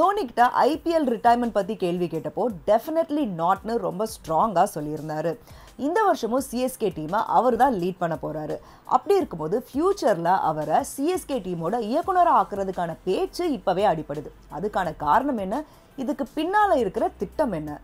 தோனிக்கிட்ட IPL retirement பற்றி கேள்வி கேட்டப்போ டெஃபினெட்லி நாட்னு ரொம்ப ஸ்ட்ராங்காக சொல்லியிருந்தார் இந்த வருஷமும் சிஎஸ்கே டீமை அவர் தான் லீட் பண்ண போகிறாரு அப்படி இருக்கும்போது ஃப்யூச்சரில் அவரை சிஎஸ்கே டீமோட இயக்குனராக ஆக்குறதுக்கான பேச்சு இப்போவே அடிப்படுது அதுக்கான காரணம் என்ன இதுக்கு பின்னால் இருக்கிற திட்டம் என்ன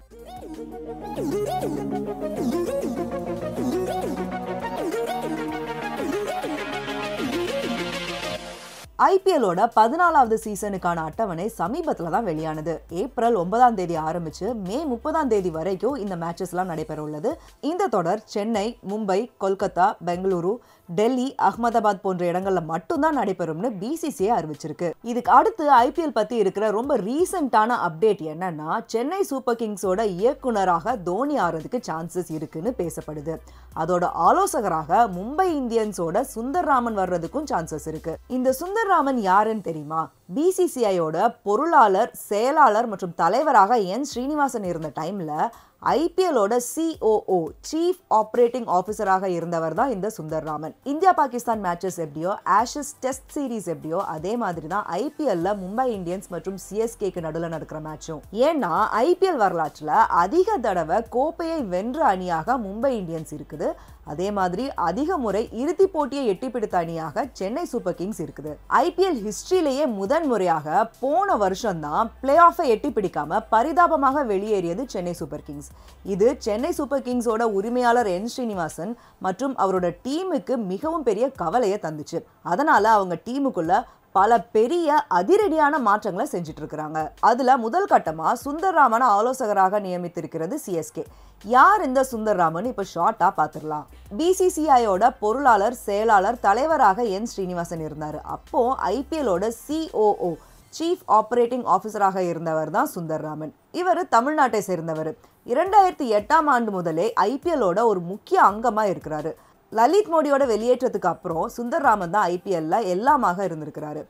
ஐபிஎல்லோட பதினாலாவது சீசனுக்கான அட்டவணை சமீபத்தில் தான் வெளியானது ஏப்ரல் ஒன்பதாம் தேதி ஆரம்பித்து மே முப்பதாம் தேதி வரைக்கும் இந்த மேட்சஸ்லாம் நடைபெற உள்ளது இந்த தொடர் சென்னை மும்பை கொல்கத்தா பெங்களூரு டெல்லி அகமதாபாத் போன்ற இடங்களில் மட்டும்தான் நடைபெறும்னு பிசிசிஐ அறிவிச்சிருக்கு இதுக்கு அடுத்து ஐபிஎல் பற்றி இருக்கிற ரொம்ப ரீசெண்டான அப்டேட் என்னன்னா சென்னை சூப்பர் கிங்ஸோட இயக்குனராக தோனி ஆறதுக்கு சான்சஸ் இருக்குன்னு பேசப்படுது அதோட ஆலோசகராக மும்பை இந்தியன்ஸோட சுந்தர் ராமன் வர்றதுக்கும் சான்சஸ் இருக்கு இந்த சுந்தர் பரசுராமன் யாருன்னு தெரியுமா பிசிசிஐயோட பொருளாளர் செயலாளர் மற்றும் தலைவராக என் ஸ்ரீனிவாசன் இருந்த டைமில் ஐபிஎல்லோட சிஓஓ சீஃப் ஆப்ரேட்டிங் ஆஃபீஸராக இருந்தவர் தான் இந்த சுந்தர்ராமன் இந்தியா பாகிஸ்தான் மேட்சஸ் எப்படியோ ஆஷஸ் டெஸ்ட் சீரீஸ் எப்படியோ அதே மாதிரி தான் ஐபிஎல்ல மும்பை இந்தியன்ஸ் மற்றும் சிஎஸ்கேக்கு நடுவில் நடக்கிற மேட்சும் ஏன்னா ஐபிஎல் வரலாற்றில் அதிக தடவை கோப்பையை வென்ற அணியாக மும்பை இந்தியன்ஸ் இருக்குது அதே மாதிரி அதிக முறை இறுதிப் போட்டியை எட்டி பிடித்த அணியாக சென்னை சூப்பர் கிங்ஸ் இருக்குது ஐபிஎல் ஹிஸ்டரியிலேயே முதல் முதன்முறையாக போன வருஷம்தான் பிளே ஆஃபை எட்டி பிடிக்காம பரிதாபமாக வெளியேறியது சென்னை சூப்பர் கிங்ஸ் இது சென்னை சூப்பர் கிங்ஸோட உரிமையாளர் என் ஸ்ரீனிவாசன் மற்றும் அவரோட டீமுக்கு மிகவும் பெரிய கவலையை தந்துச்சு அதனால அவங்க டீமுக்குள்ள பல பெரிய அதிரடியான மாற்றங்களை செஞ்சுட்டு இருக்கிறாங்க அதில் முதல் கட்டமாக சுந்தர்ராமனை ஆலோசகராக நியமித்திருக்கிறது சிஎஸ்கே யார் இந்த சுந்தர்ராமன் இப்போ ஷார்ட்டாக பார்த்துடலாம் பிசிசிஐயோட பொருளாளர் செயலாளர் தலைவராக என் ஸ்ரீனிவாசன் இருந்தார் அப்போது ஐபிஎலோட சிஓஓ சீஃப் ஆப்ரேட்டிங் ஆஃபீஸராக இருந்தவர் தான் சுந்தர்ராமன் இவர் தமிழ்நாட்டை சேர்ந்தவர் இரண்டாயிரத்தி எட்டாம் ஆண்டு முதலே ஐபிஎலோட ஒரு முக்கிய அங்கமாக இருக்கிறாரு லலித் மோடியோட வெளியேற்றத்துக்கு அப்புறம் சுந்தர்ராமன் தான் ஐபிஎல்ல எல்லாமாக இருந்திருக்கிறாரு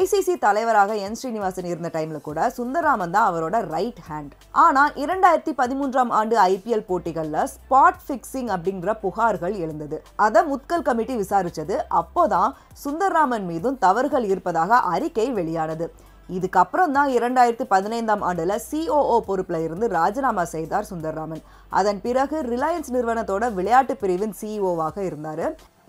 ஐசிசி தலைவராக என் ஸ்ரீனிவாசன் இருந்த டைமில் கூட சுந்தர்ராமன் தான் அவரோட ரைட் ஹேண்ட் ஆனால் இரண்டாயிரத்தி பதிமூன்றாம் ஆண்டு ஐபிஎல் போட்டிகளில் ஸ்பாட் ஃபிக்ஸிங் அப்படிங்கிற புகார்கள் எழுந்தது அதை முத்கல் கமிட்டி விசாரிச்சது அப்போதான் சுந்தர்ராமன் மீதும் தவறுகள் இருப்பதாக அறிக்கை வெளியானது இதுக்கப்புறம் தான் இரண்டாயிரத்தி பதினைந்தாம் ஆண்டில் சிஓஓ பொறுப்பில் இருந்து ராஜினாமா செய்தார் சுந்தர்ராமன் அதன் பிறகு ரிலையன்ஸ் நிறுவனத்தோட விளையாட்டு பிரிவின் சிஇஓவாக e இருந்தார்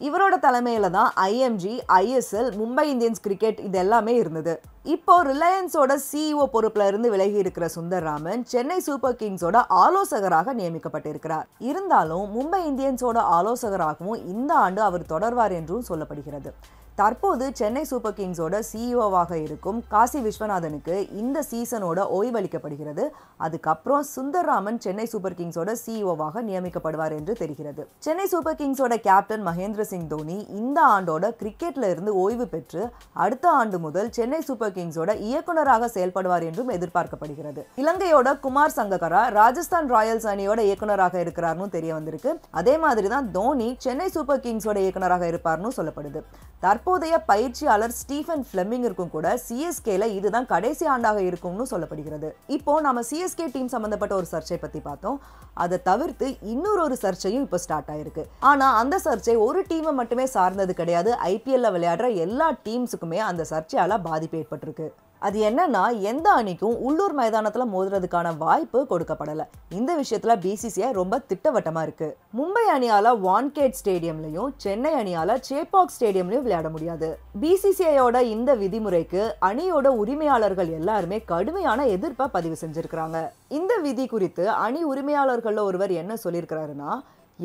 இவரோட தலைமையில தான் IMG ISL Mumbai Indians cricket இது எல்லாமே இருந்தது இப்போ ரிலையன்ஸோட சிஇஓ e பொறுப்புல இருந்து விலகி இருக்கிற சுந்தர்ராமன் சென்னை சூப்பர் கிங்ஸோட ஆலோசகராக நியமிக்கப்பட்டிருக்கிறார் இருந்தாலும் மும்பை இந்தியன்ஸோட ஆலோசகராகவும் இந்த ஆண்டு அவர் தொடர்வார் என்றும் சொல்லப்படுகிறது தற்போது சென்னை சூப்பர் கிங்ஸோட சிஇஓவாக e இருக்கும் காசி விஸ்வநாதனுக்கு இந்த சீசனோட ஓய்வளிக்கப்படுகிறது அதுக்கப்புறம் சுந்தர்ராமன் சென்னை சூப்பர் கிங்ஸோட சிஇஓவாக e நியமிக்கப்படுவார் என்று தெரிகிறது சென்னை சூப்பர் கிங்ஸோட கேப்டன் மகேந்திர சிங் தோனி இந்த ஆண்டோட கிரிக்கெட்ல இருந்து ஓய்வு பெற்று அடுத்த ஆண்டு முதல் சென்னை சூப்பர் கிங்ஸோட இயக்குநராக செயல்படுவார் என்றும் எதிர்பார்க்கப்படுகிறது இலங்கையோட குமார் சங்ககரா ராஜஸ்தான் ராயல்ஸ் அணியோட இயக்குநராக இருக்கிறார்னு தெரிய வந்திருக்கு அதே மாதிரி தான் தோனி சென்னை சூப்பர் கிங்ஸோட இயக்குநராக இருப்பார்னு சொல்லப்படுது தற்போது தற்போதைய பயிற்சியாளர் ஸ்டீஃபன் பிளமிங்கிற்கும் கூட சிஎஸ்கேல இதுதான் கடைசி ஆண்டாக இருக்கும்னு சொல்லப்படுகிறது இப்போ நம்ம சிஎஸ்கே டீம் சம்பந்தப்பட்ட ஒரு சர்ச்சை பத்தி பார்த்தோம் அதை தவிர்த்து இன்னொரு ஒரு சர்ச்சையும் இப்போ ஸ்டார்ட் ஆயிருக்கு ஆனா அந்த சர்ச்சை ஒரு டீமை மட்டுமே சார்ந்தது கிடையாது ஐபிஎல்ல விளையாடுற எல்லா டீம்ஸுக்குமே அந்த சர்ச்சையால பாதிப்பு ஏற்பட்டிருக்கு அது என்னன்னா எந்த அணிக்கும் உள்ளூர் மைதானத்தில் மோதுறதுக்கான வாய்ப்பு கொடுக்கப்படலை இந்த விஷயத்தில் பிசிசிஐ ரொம்ப திட்டவட்டமாக இருக்கு மும்பை அணியால் வான்கேட் ஸ்டேடியம்லையும் சென்னை அணியால சேப்பாக் ஸ்டேடியம்லையும் விளையாட முடியாது பிசிசிஐயோட இந்த விதிமுறைக்கு அணியோட உரிமையாளர்கள் எல்லாருமே கடுமையான எதிர்ப்பை பதிவு செஞ்சிருக்கிறாங்க இந்த விதி குறித்து அணி உரிமையாளர்களில் ஒருவர் என்ன சொல்லியிருக்கிறாருன்னா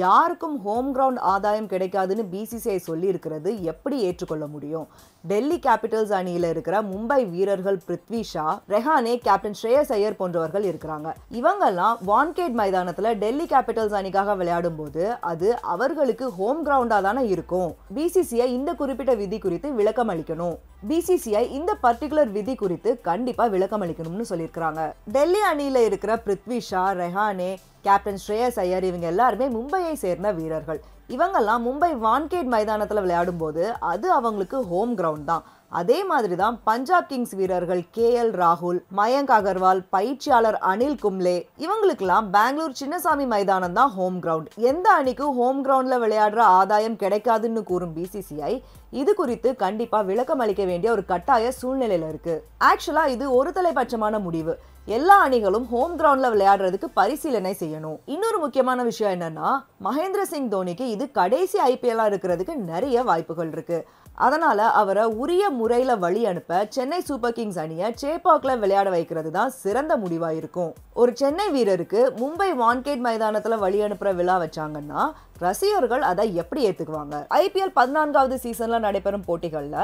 யாருக்கும் ஹோம் கிரவுண்ட் ஆதாயம் கிடைக்காதுன்னு பிசிசிஐ சொல்லியிருக்கிறது எப்படி ஏற்றுக்கொள்ள முடியும் டெல்லி கேபிட்டல்ஸ் அணியில் இருக்கிற மும்பை வீரர்கள் பிருத்வி ஷா ரெஹானே கேப்டன் ஸ்ரேயஸ் ஐயர் போன்றவர்கள் இருக்கிறாங்க இவங்கெல்லாம் வான்கேட் மைதானத்தில் டெல்லி கேபிட்டல்ஸ் அணிக்காக விளையாடும் போது அது அவர்களுக்கு ஹோம் கிரவுண்டாக தானே இருக்கும் பிசிசிஐ இந்த குறிப்பிட்ட விதி குறித்து விளக்கம் அளிக்கணும் பிசிசிஐ இந்த பர்டிகுலர் விதி குறித்து கண்டிப்பாக விளக்கம் அளிக்கணும்னு சொல்லியிருக்கிறாங்க டெல்லி அணியில் இருக்கிற பிருத்வி ஷா ரெஹானே கேப்டன் ஸ்ரேயஸ் ஐயர் இவங்க எல்லாருமே மும்பையை சேர்ந்த வீரர்கள் இவங்கெல்லாம் மும்பை வான்கேட் மைதானத்தில் விளையாடும்போது அது அவங்களுக்கு ஹோம் கிரவுண்ட் தான் அதே மாதிரி தான் பஞ்சாப் கிங்ஸ் வீரர்கள் கே எல் ராகுல் மயங்க் அகர்வால் பயிற்சியாளர் அனில் கும்லே இவங்களுக்கெல்லாம் பெங்களூர் சின்னசாமி மைதானம் தான் ஹோம் கிரவுண்ட் எந்த அணிக்கும் ஹோம் கிரவுண்டில் விளையாடுற ஆதாயம் கிடைக்காதுன்னு கூறும் பிசிசிஐ இது குறித்து கண்டிப்பாக விளக்கம் அளிக்க வேண்டிய ஒரு கட்டாய சூழ்நிலையில் இருக்குது ஆக்சுவலாக இது ஒரு தலைபட்சமான முடிவு எல்லா அணிகளும் ஹோம் கிரவுண்டில் விளையாடுறதுக்கு பரிசீலனை செய்யணும் இன்னொரு முக்கியமான விஷயம் என்னன்னா மகேந்திர சிங் தோனிக்கு இது கடைசி ஐபிஎல்லாக இருக்கிறதுக்கு நிறைய வாய்ப்புகள் இருக்கு அதனால் அவரை உரிய முறையில் வழி அனுப்ப சென்னை சூப்பர் கிங்ஸ் அணியை சேப்பாக்ல விளையாட வைக்கிறது தான் சிறந்த முடிவா இருக்கும் ஒரு சென்னை வீரருக்கு மும்பை வான்கேட் மைதானத்தில் வழி அனுப்புகிற விழா வச்சாங்கன்னா ரசிகர்கள் அதை எப்படி ஏற்றுக்குவாங்க ஐபிஎல் பதினான்காவது சீசனில் நடைபெறும் போட்டிகளில்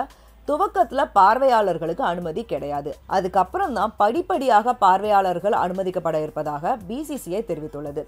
துவக்கத்தில் பார்வையாளர்களுக்கு அனுமதி கிடையாது அதுக்கப்புறம் தான் படிப்படியாக பார்வையாளர்கள் அனுமதிக்கப்பட இருப்பதாக பிசிசிஐ தெரிவித்துள்ளது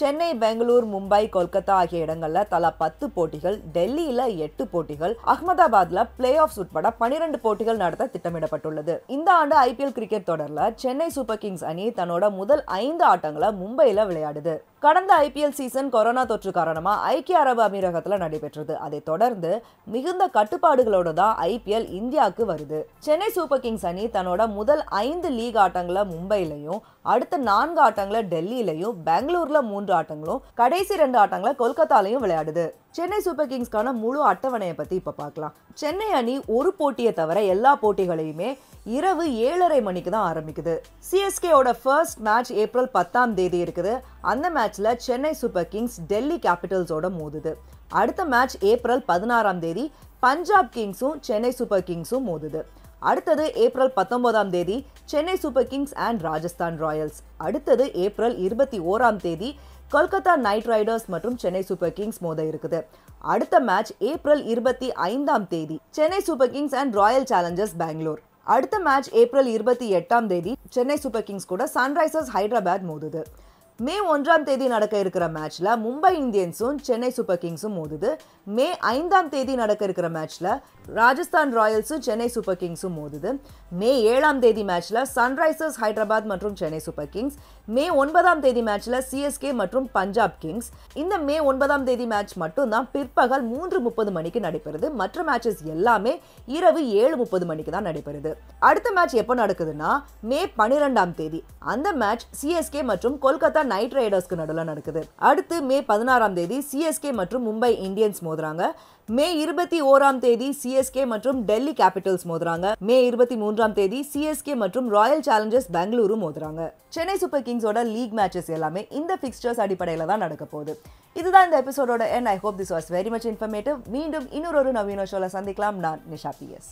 சென்னை பெங்களூர் மும்பை கொல்கத்தா ஆகிய இடங்களில் தலா பத்து போட்டிகள் டெல்லியில் எட்டு போட்டிகள் அகமதாபாத்ல பிளே ஆஃப்ஸ் உட்பட பனிரெண்டு போட்டிகள் நடத்த திட்டமிடப்பட்டுள்ளது இந்த ஆண்டு ஐபிஎல் கிரிக்கெட் தொடரில் சென்னை சூப்பர் கிங்ஸ் அணி தன்னோட முதல் ஐந்து ஆட்டங்களை மும்பையில் விளையாடுது கடந்த ஐபிஎல் சீசன் கொரோனா தொற்று காரணமாக ஐக்கிய அரபு அமீரகத்தில் நடைபெற்றது அதை தொடர்ந்து மிகுந்த கட்டுப்பாடுகளோடு தான் ஐபிஎல் இந்தியாவுக்கு வருது சென்னை சூப்பர் கிங்ஸ் அணி தன்னோட முதல் ஐந்து லீக் ஆட்டங்களை மும்பையிலையும் அடுத்த நான்கு ஆட்டங்களை டெல்லியிலையும் பெங்களூர்ல மூன்று ஆட்டங்களும் கடைசி ரெண்டு ஆட்டங்களை கொல்கத்தாலையும் விளையாடுது சென்னை சூப்பர் கிங்ஸ்க்கான முழு அட்டவணையை பற்றி இப்போ பார்க்கலாம் சென்னை அணி ஒரு போட்டியை தவிர எல்லா போட்டிகளையுமே இரவு ஏழரை மணிக்கு தான் ஆரம்பிக்குது சிஎஸ்கேயோட ஃபர்ஸ்ட் மேட்ச் ஏப்ரல் பத்தாம் தேதி இருக்குது அந்த மேட்ச் மேட்ச்ல சென்னை சூப்பர் கிங்ஸ் டெல்லி கேபிட்டல்ஸோட மோதுது அடுத்த மேட்ச் ஏப்ரல் பதினாறாம் தேதி பஞ்சாப் கிங்ஸும் சென்னை சூப்பர் கிங்ஸும் மோதுது அடுத்தது ஏப்ரல் பத்தொன்பதாம் தேதி Chennai Super Kings and Rajasthan Royals அடுத்தது ஏப்ரல் இருபத்தி ஓராம் தேதி கொல்கத்தா நைட் ரைடர்ஸ் மற்றும் சென்னை சூப்பர் கிங்ஸ் மோத இருக்குது அடுத்த மேட்ச் ஏப்ரல் இருபத்தி ஐந்தாம் தேதி Chennai Super Kings and Royal Challengers Bangalore அடுத்த மேட்ச் ஏப்ரல் இருபத்தி எட்டாம் தேதி சென்னை சூப்பர் கிங்ஸ் கூட சன்ரைசர்ஸ் ஹைதராபாத் மோதுது மே ஒன்றாம் தேதி நடக்க இருக்கிற மேட்ச்சில் மும்பை இந்தியன்ஸும் சென்னை சூப்பர் கிங்ஸும் மோதுது மே ஐந்தாம் தேதி நடக்க இருக்கிற மேட்ச்சில் ராஜஸ்தான் ராயல்ஸும் சென்னை சூப்பர் கிங்ஸும் மோதுது மே ஏழாம் தேதி மேட்ச்சில் சன்ரைசர்ஸ் ஹைதராபாத் மற்றும் சென்னை சூப்பர் கிங்ஸ் மே ஒன்பதாம் தேதி மேட்ச்சில் சிஎஸ்கே மற்றும் பஞ்சாப் கிங்ஸ் இந்த மே ஒன்பதாம் தேதி மேட்ச் மட்டும்தான் பிற்பகல் மூன்று முப்பது மணிக்கு நடைபெறுது மற்ற மேட்சஸ் எல்லாமே இரவு ஏழு முப்பது மணிக்கு தான் நடைபெறுது அடுத்த மேட்ச் எப்போ நடக்குதுன்னா மே பன்னிரெண்டாம் தேதி அந்த மேட்ச் சிஎஸ்கே மற்றும் கொல்கத்தா நைட் ரைடர்ஸ்க்கு நடுவில் நடக்குது அடுத்து மே பதினாறாம் தேதி சிஎஸ்கே மற்றும் மும்பை இந்தியன்ஸ் மோதுறாங்க மே இருபத்தி ஓராம் தேதி சிஎஸ்கே மற்றும் டெல்லி கேபிட்டல்ஸ் மோதுறாங்க மே இருபத்தி மூன்றாம் தேதி சிஎஸ்கே மற்றும் ராயல் சேலஞ்சர்ஸ் பெங்களூரு மோதுறாங்க சென்னை சூப்பர் கிங்ஸோட லீக் மேட்சஸ் எல்லாமே இந்த பிக்சர்ஸ் அடிப்படையில் தான் நடக்க போகுது இதுதான் இந்த எபிசோடோட and I hope this was very much informative மீண்டும் இன்னொரு நவீன ஷோல சந்திக்கலாம் நான் நிஷா பி எஸ்